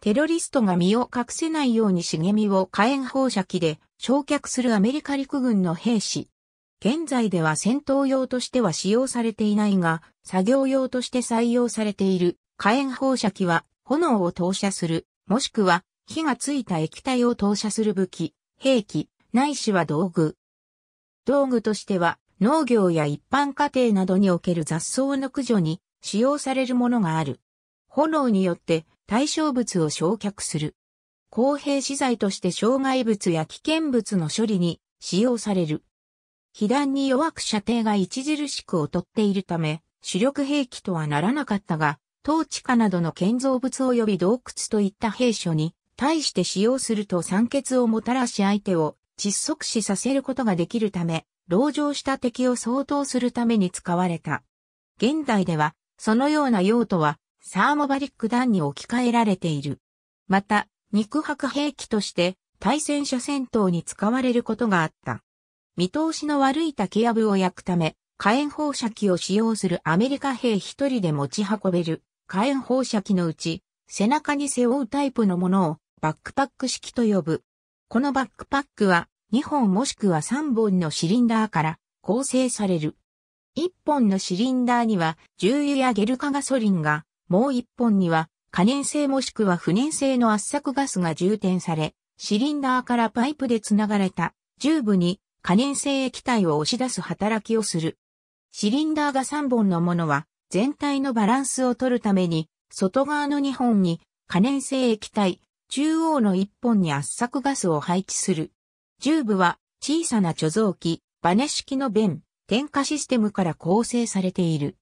テロリストが身を隠せないように茂みを火炎放射器で焼却するアメリカ陸軍の兵士。現在では戦闘用としては使用されていないが、作業用として採用されている火炎放射器は炎を投射する、もしくは火がついた液体を投射する武器、兵器、ないしは道具。道具としては農業や一般家庭などにおける雑草の駆除に使用されるものがある。炎によって対象物を焼却する。公平資材として障害物や危険物の処理に使用される。被弾に弱く射程が著しく劣っているため、主力兵器とはならなかったが、当地下などの建造物及び洞窟といった兵所に対して使用すると酸欠をもたらし相手を窒息死させることができるため、牢上した敵を相当するために使われた。現代では、そのような用途はサーモバリック弾に置き換えられている。また、肉薄兵器として対戦車戦闘に使われることがあった。見通しの悪い竹やぶを焼くため、火炎放射器を使用するアメリカ兵一人で持ち運べる火炎放射器のうち、背中に背負うタイプのものをバックパック式と呼ぶ。このバックパックは2本もしくは3本のシリンダーから構成される。1本のシリンダーには重油やゲル化ガソリンがもう一本には可燃性もしくは不燃性の圧搾ガスが充填され、シリンダーからパイプで繋がれたチューブに可燃性液体を押し出す働きをする。シリンダーが3本のものは全体のバランスを取るために外側の2本に可燃性液体、中央の1本に圧搾ガスを配置する。チューブは小さな貯蔵器、バネ式の弁、点火システムから構成されている。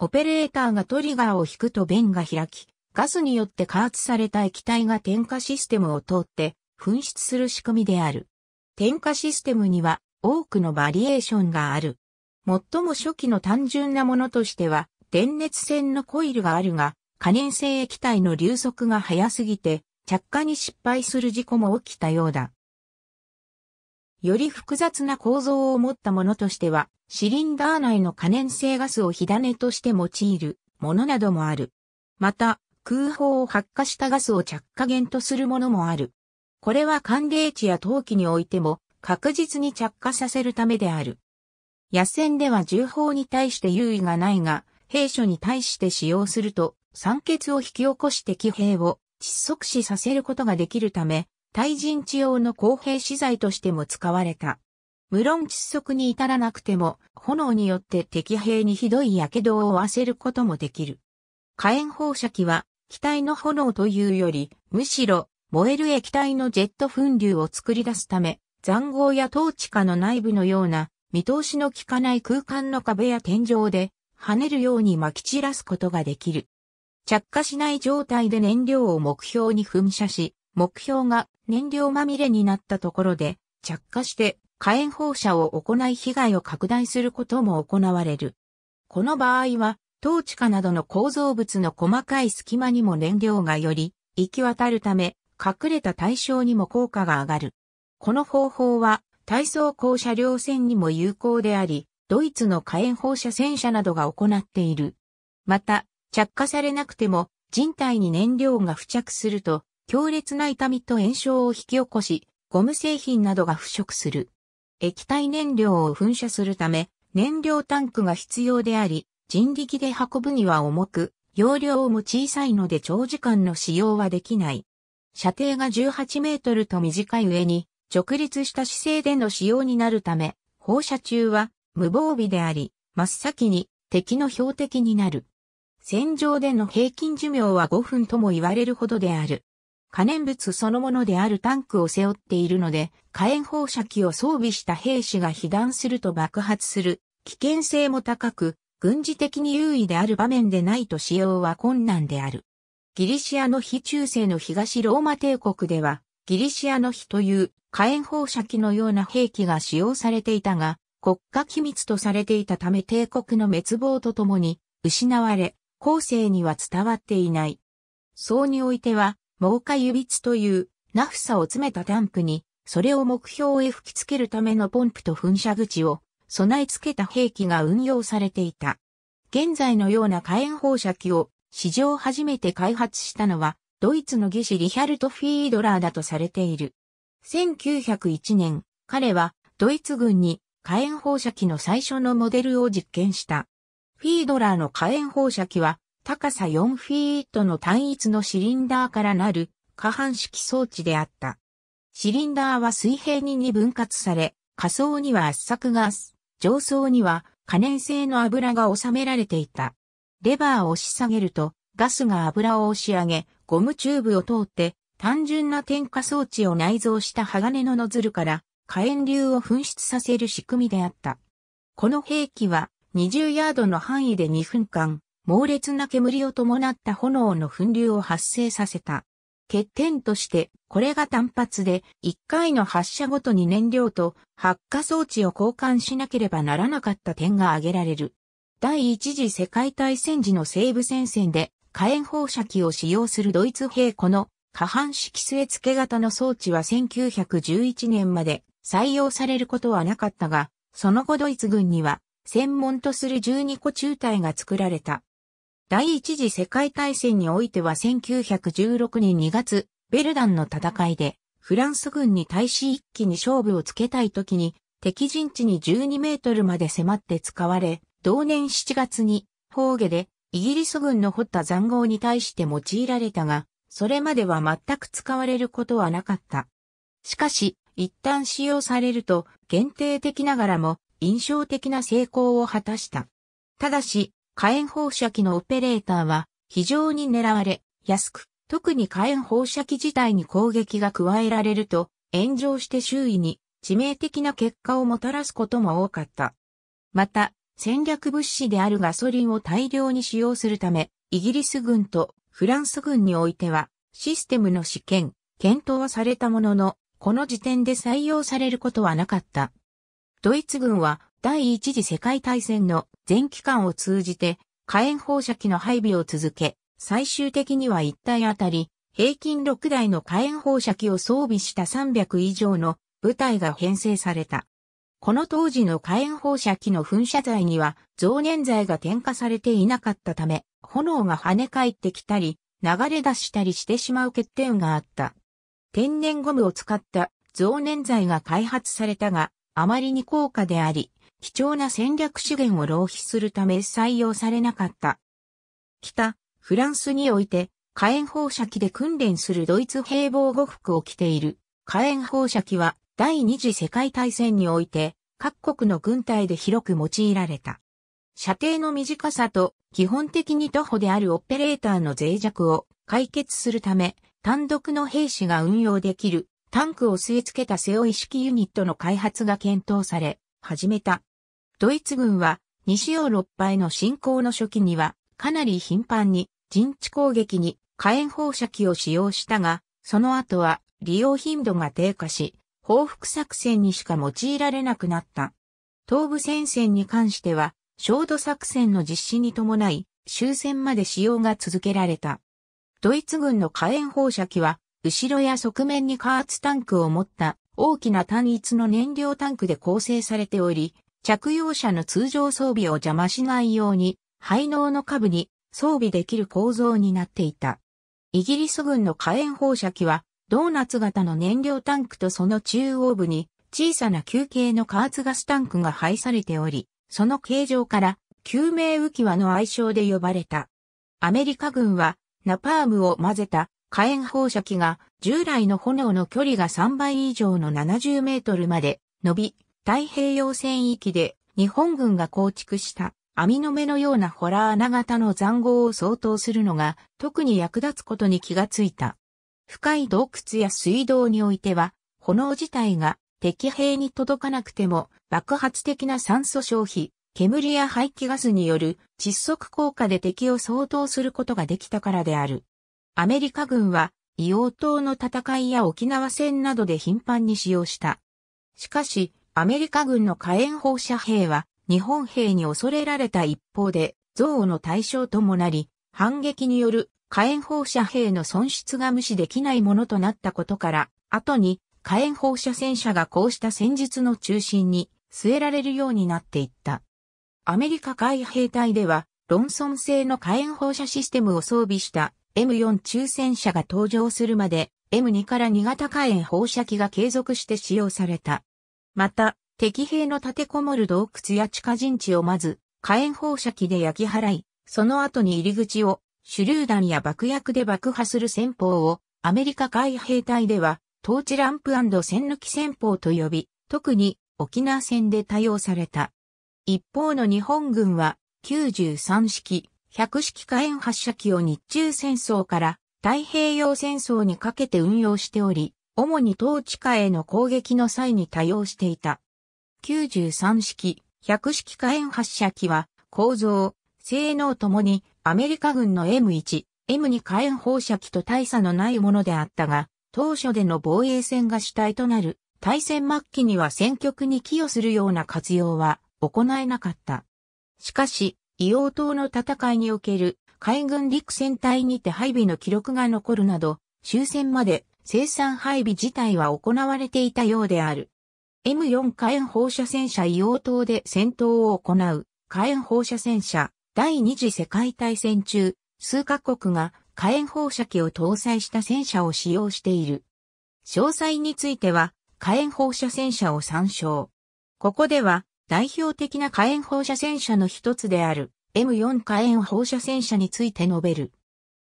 オペレーターがトリガーを引くと弁が開き、ガスによって加圧された液体が点火システムを通って噴出する仕組みである。点火システムには多くのバリエーションがある。最も初期の単純なものとしては、電熱線のコイルがあるが、可燃性液体の流速が速すぎて、着火に失敗する事故も起きたようだ。より複雑な構造を持ったものとしては、シリンダー内の可燃性ガスを火種として用いるものなどもある。また、空砲を発火したガスを着火源とするものもある。これは寒冷地や陶器においても確実に着火させるためである。野戦では銃砲に対して優位がないが、兵所に対して使用すると酸欠を引き起こして気兵を窒息死させることができるため、対人地用の公平資材としても使われた。無論窒息に至らなくても、炎によって敵兵にひどい火傷を負わせることもできる。火炎放射器は、機体の炎というより、むしろ、燃える液体のジェット噴流を作り出すため、残壕や統治下の内部のような、見通しの効かない空間の壁や天井で、跳ねるように撒き散らすことができる。着火しない状態で燃料を目標に噴射し、目標が燃料まみれになったところで、着火して火炎放射を行い被害を拡大することも行われる。この場合は、トーチカなどの構造物の細かい隙間にも燃料がより、行き渡るため、隠れた対象にも効果が上がる。この方法は、体操降車両線にも有効であり、ドイツの火炎放射戦車などが行っている。また、着火されなくても、人体に燃料が付着すると、強烈な痛みと炎症を引き起こし、ゴム製品などが腐食する。液体燃料を噴射するため、燃料タンクが必要であり、人力で運ぶには重く、容量も小さいので長時間の使用はできない。射程が18メートルと短い上に、直立した姿勢での使用になるため、放射中は無防備であり、真っ先に敵の標的になる。戦場での平均寿命は5分とも言われるほどである。可燃物そのものであるタンクを背負っているので、火炎放射器を装備した兵士が被弾すると爆発する危険性も高く、軍事的に優位である場面でないと使用は困難である。ギリシアの非中世の東ローマ帝国では、ギリシアの非という火炎放射器のような兵器が使用されていたが、国家機密とされていたため帝国の滅亡とともに失われ、後世には伝わっていない。そうにおいては、猛火指つという、ナフサを詰めたタンクに、それを目標へ吹きつけるためのポンプと噴射口を備え付けた兵器が運用されていた。現在のような火炎放射器を史上初めて開発したのはドイツの技師リヒャルト・フィードラーだとされている。1901年、彼はドイツ軍に火炎放射器の最初のモデルを実験した。フィードラーの火炎放射器は高さ4フィートの単一のシリンダーからなる下半式装置であった。シリンダーは水平に二分割され、下層には圧搾ガス、上層には可燃性の油が収められていた。レバーを押し下げると、ガスが油を押し上げ、ゴムチューブを通って、単純な点火装置を内蔵した鋼のノズルから、火炎流を噴出させる仕組みであった。この兵器は、20ヤードの範囲で2分間、猛烈な煙を伴った炎の噴流を発生させた。欠点として、これが単発で、1回の発射ごとに燃料と発火装置を交換しなければならなかった点が挙げられる。第一次世界大戦時の西部戦線で火炎放射器を使用するドイツ兵この下半式据付け型の装置は1911年まで採用されることはなかったが、その後ドイツ軍には専門とする12個中隊が作られた。第一次世界大戦においては1916年2月、ベルダンの戦いで、フランス軍に対し一気に勝負をつけたい時に、敵陣地に12メートルまで迫って使われ、同年7月に、宝下で、イギリス軍の掘った塹壕に対して用いられたが、それまでは全く使われることはなかった。しかし、一旦使用されると、限定的ながらも、印象的な成功を果たした。ただし、火炎放射器のオペレーターは非常に狙われ、安く、特に火炎放射器自体に攻撃が加えられると、炎上して周囲に致命的な結果をもたらすことも多かった。また、戦略物資であるガソリンを大量に使用するため、イギリス軍とフランス軍においては、システムの試験、検討はされたものの、この時点で採用されることはなかった。ドイツ軍は第一次世界大戦の全期間を通じて火炎放射器の配備を続け、最終的には1体あたり、平均6台の火炎放射器を装備した300以上の部隊が編成された。この当時の火炎放射器の噴射剤には増粘剤が添加されていなかったため、炎が跳ね返ってきたり、流れ出したりしてしまう欠点があった。天然ゴムを使った増粘剤が開発されたが、あまりに高価であり、貴重な戦略資源を浪費するため採用されなかった。北、フランスにおいて、火炎放射器で訓練するドイツ兵防護服を着ている。火炎放射器は第二次世界大戦において各国の軍隊で広く用いられた。射程の短さと基本的に徒歩であるオペレーターの脆弱を解決するため単独の兵士が運用できるタンクを据え付けた背負い式ユニットの開発が検討され始めたドイツ軍は西ヨーロッパへの侵攻の初期にはかなり頻繁に陣地攻撃に火炎放射器を使用したが、その後は利用頻度が低下し、報復作戦にしか用いられなくなった。東部戦線に関しては、焦土作戦の実施に伴い、終戦まで使用が続けられた。ドイツ軍の火炎放射器は、後ろや側面に加圧タンクを持った大きな単一の燃料タンクで構成されており、着用者の通常装備を邪魔しないように、排能の下部に装備できる構造になっていた。イギリス軍の火炎放射器は、ドーナツ型の燃料タンクとその中央部に小さな球形の加圧ガスタンクが配されており、その形状から救命浮き輪の愛称で呼ばれた。アメリカ軍はナパームを混ぜた火炎放射器が従来の炎の距離が3倍以上の70メートルまで伸び、太平洋戦域で日本軍が構築した網の目のようなホラー穴型の残壕を相当するのが特に役立つことに気がついた。深い洞窟や水道においては炎自体が敵兵に届かなくても爆発的な酸素消費、煙や排気ガスによる窒息効果で敵を相当することができたからである。アメリカ軍は硫黄島の戦いや沖縄戦などで頻繁に使用した。しかし、アメリカ軍の火炎放射兵は日本兵に恐れられた一方で、憎悪の対象ともなり、反撃による火炎放射兵の損失が無視できないものとなったことから、後に火炎放射戦車がこうした戦術の中心に据えられるようになっていった。アメリカ海兵隊では、ロンソン製の火炎放射システムを装備した M4 中戦車が登場するまで、M2 から2型火炎放射器が継続して使用された。また、敵兵の立てこもる洞窟や地下陣地をまず、火炎放射器で焼き払い、その後に入り口を、手榴弾や爆薬で爆破する戦法を、アメリカ海兵隊では、トーチランプ栓抜き戦法と呼び、特に沖縄戦で多用された。一方の日本軍は、93式、100式火炎発射器を日中戦争から太平洋戦争にかけて運用しており、主に統治下への攻撃の際に多用していた。93式、100式火炎発射機は、構造、性能ともにアメリカ軍の M1、M2 火炎放射器と大差のないものであったが、当初での防衛戦が主体となる、対戦末期には戦局に寄与するような活用は行えなかった。しかし、硫黄島の戦いにおける海軍陸戦隊にて配備の記録が残るなど、終戦まで生産配備自体は行われていたようである。M4 火炎放射戦車硫黄島で戦闘を行う火炎放射戦車第二次世界大戦中、数カ国が火炎放射器を搭載した戦車を使用している。詳細については火炎放射戦車を参照。ここでは代表的な火炎放射戦車の一つである M4 火炎放射戦車について述べる。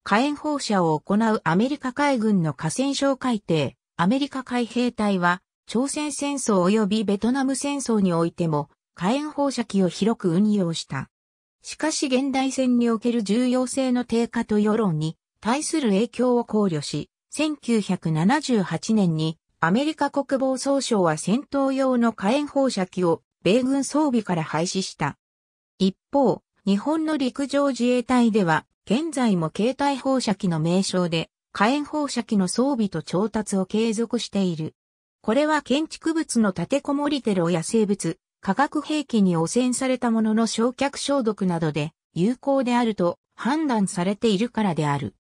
火炎放射を行うアメリカ海軍の河川省海艇、アメリカ海兵隊は、朝鮮戦争及びベトナム戦争においても、火炎放射器を広く運用した。しかし現代戦における重要性の低下と世論に対する影響を考慮し、1978年にアメリカ国防総省は戦闘用の火炎放射器を米軍装備から廃止した。一方、日本の陸上自衛隊では現在も携帯放射器の名称で火炎放射器の装備と調達を継続している。これは建築物の立てこもりテロや生物、化学兵器に汚染されたものの焼却消毒などで有効であると判断されているからである。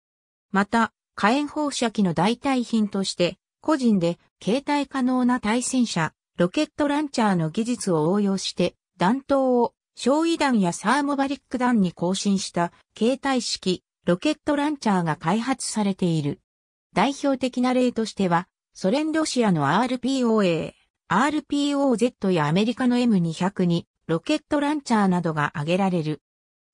また、火炎放射器の代替品として、個人で携帯可能な対戦車、ロケットランチャーの技術を応用して、弾頭を焼夷弾やサーモバリック弾に更新した携帯式ロケットランチャーが開発されている。代表的な例としては、ソ連ロシアの RPOA、RPOZ やアメリカの M200 にロケットランチャーなどが挙げられる。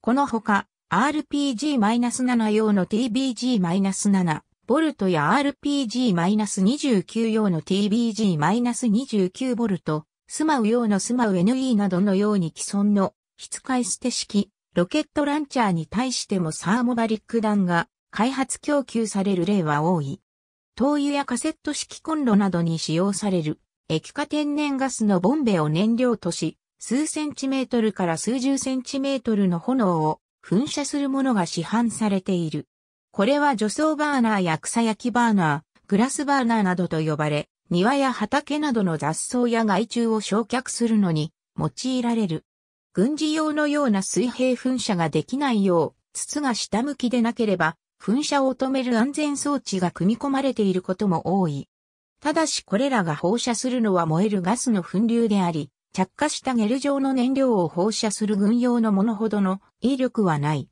このほか、RPG-7 用の TBG-7、ボルトや RPG-29 用の TBG-29 ボルト、スマウ用のスマウ NE などのように既存の非使い捨て式ロケットランチャーに対してもサーモバリック弾が開発供給される例は多い。灯油やカセット式コンロなどに使用される液化天然ガスのボンベを燃料とし、数センチメートルから数十センチメートルの炎を噴射するものが市販されている。これは除草バーナーや草焼きバーナー、グラスバーナーなどと呼ばれ、庭や畑などの雑草や害虫を焼却するのに用いられる。軍事用のような水平噴射ができないよう、筒が下向きでなければ、噴射を止める安全装置が組み込まれていることも多い。ただしこれらが放射するのは燃えるガスの噴流であり、着火したゲル状の燃料を放射する軍用のものほどの威力はない。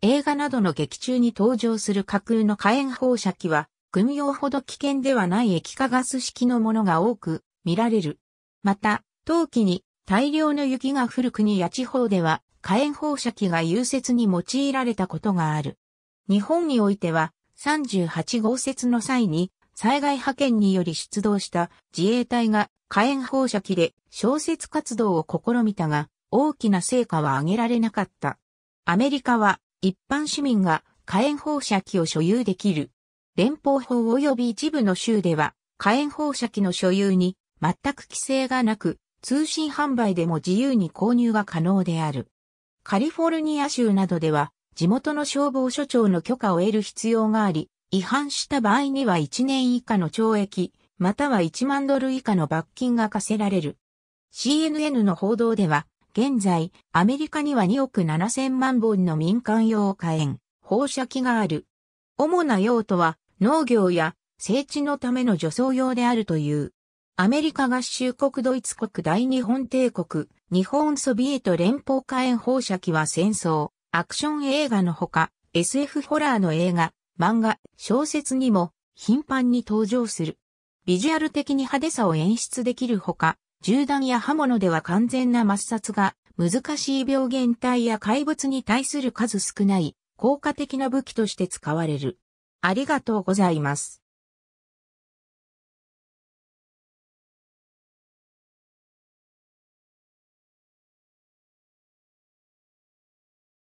映画などの劇中に登場する架空の火炎放射器は軍用ほど危険ではない液化ガス式のものが多く見られる。また、冬季に大量の雪が降る国や地方では火炎放射器が融雪に用いられたことがある。日本においては38号雪の際に災害派遣により出動した自衛隊が火炎放射器で小説活動を試みたが大きな成果は上げられなかった。アメリカは一般市民が火炎放射器を所有できる連邦法及び一部の州では、火炎放射器の所有に全く規制がなく、通信販売でも自由に購入が可能である。カリフォルニア州などでは、地元の消防署長の許可を得る必要があり、違反した場合には1年以下の懲役、または1万ドル以下の罰金が課せられる。CNN の報道では、現在、アメリカには2億7千万本の民間用火炎、放射器がある。主な用途は、農業や整地のための除草用であるという。アメリカ合衆国ドイツ国大日本帝国、日本ソビエト連邦火炎放射器は戦争、アクション映画のほか、SF ホラーの映画、漫画、小説にも頻繁に登場する。ビジュアル的に派手さを演出できるほか、銃弾や刃物では完全な抹殺が難しい病原体や怪物に対する数少ない効果的な武器として使われる。ありがとうございます。